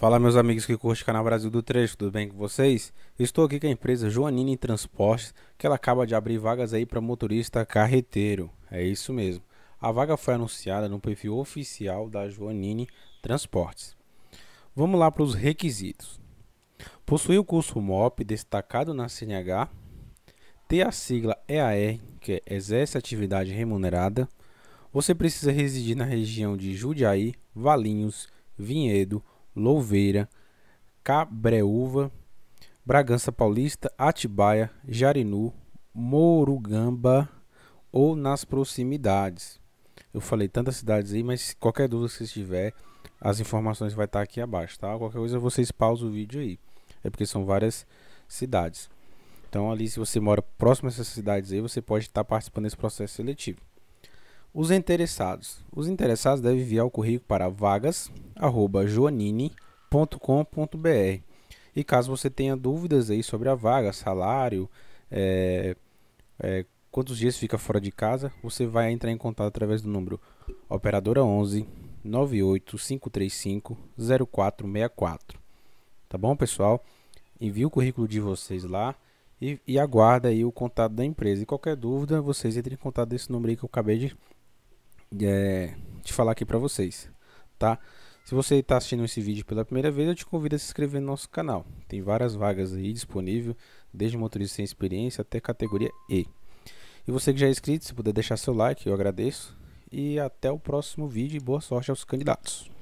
Fala meus amigos que curtem o canal Brasil do Trecho, tudo bem com vocês? Estou aqui com a empresa Joanine Transportes, que ela acaba de abrir vagas aí para motorista carreteiro. É isso mesmo. A vaga foi anunciada no perfil oficial da Joanine Transportes. Vamos lá para os requisitos. Possuir o curso MOP destacado na CNH, ter a sigla EAR, que é Exerce Atividade Remunerada. Você precisa residir na região de Judiaí, Valinhos, Vinhedo, Louveira, Cabreúva, Bragança Paulista, Atibaia, Jarinu, Morugamba ou nas proximidades. Eu falei tantas cidades aí, mas qualquer dúvida que vocês tiver, as informações vai estar aqui abaixo, tá? Qualquer coisa vocês pausam o vídeo aí. É porque são várias cidades. Então ali se você mora próximo a essas cidades aí, você pode estar participando desse processo seletivo. Os interessados. Os interessados devem enviar o currículo para vagas@joanine.com.br. E caso você tenha dúvidas aí sobre a vaga, salário, é, é, quantos dias fica fora de casa, você vai entrar em contato através do número operadora 11 98535 0464. Tá bom, pessoal? Envie o currículo de vocês lá e, e aguarda aí o contato da empresa. E qualquer dúvida, vocês entrem em contato desse número aí que eu acabei de é, de falar aqui para vocês, tá? Se você está assistindo esse vídeo pela primeira vez, eu te convido a se inscrever no nosso canal. Tem várias vagas aí disponível, desde motorista sem experiência até categoria E. E você que já é inscrito, se puder deixar seu like, eu agradeço. E até o próximo vídeo e boa sorte aos candidatos.